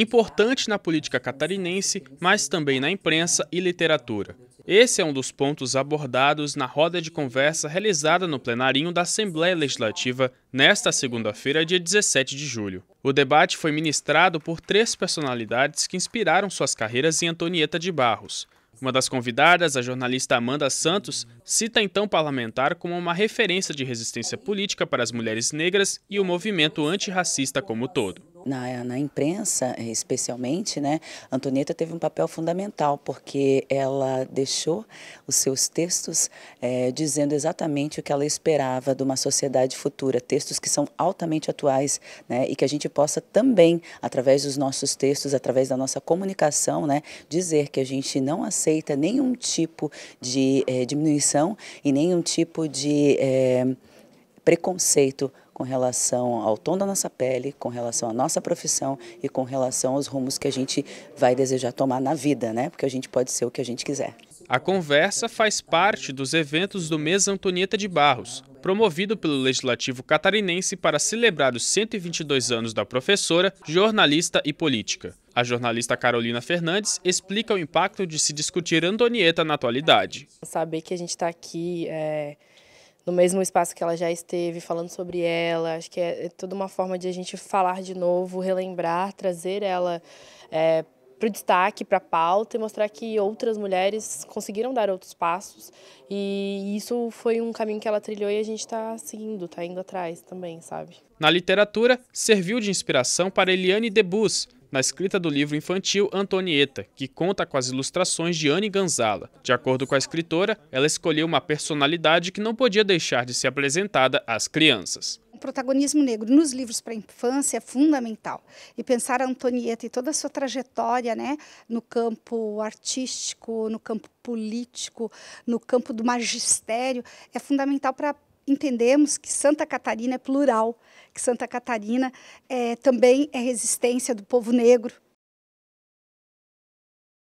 importante na política catarinense, mas também na imprensa e literatura. Esse é um dos pontos abordados na roda de conversa realizada no plenarinho da Assembleia Legislativa nesta segunda-feira, dia 17 de julho. O debate foi ministrado por três personalidades que inspiraram suas carreiras em Antonieta de Barros. Uma das convidadas, a jornalista Amanda Santos, cita então parlamentar como uma referência de resistência política para as mulheres negras e o movimento antirracista como todo na, na imprensa, eh, especialmente, né, Antonieta teve um papel fundamental, porque ela deixou os seus textos é, dizendo exatamente o que ela esperava de uma sociedade futura, textos que são altamente atuais né, e que a gente possa também, através dos nossos textos, através da nossa comunicação, né, dizer que a gente não aceita nenhum tipo de é, diminuição e nenhum tipo de é, preconceito com relação ao tom da nossa pele, com relação à nossa profissão e com relação aos rumos que a gente vai desejar tomar na vida, né? Porque a gente pode ser o que a gente quiser. A conversa faz parte dos eventos do mês Antonieta de Barros, promovido pelo Legislativo Catarinense para celebrar os 122 anos da professora, jornalista e política. A jornalista Carolina Fernandes explica o impacto de se discutir Antonieta na atualidade. Saber que a gente está aqui é, no mesmo espaço que ela já esteve, falando sobre ela. Acho que é, é toda uma forma de a gente falar de novo, relembrar, trazer ela é, para o destaque, para a pauta e mostrar que outras mulheres conseguiram dar outros passos e isso foi um caminho que ela trilhou e a gente está seguindo, está indo atrás também, sabe? Na literatura, serviu de inspiração para Eliane Debus, na escrita do livro infantil Antonieta, que conta com as ilustrações de Anne Gonzala. De acordo com a escritora, ela escolheu uma personalidade que não podia deixar de ser apresentada às crianças protagonismo negro nos livros para a infância é fundamental. E pensar a Antonieta e toda a sua trajetória né, no campo artístico, no campo político, no campo do magistério, é fundamental para entendemos que Santa Catarina é plural, que Santa Catarina é, também é resistência do povo negro,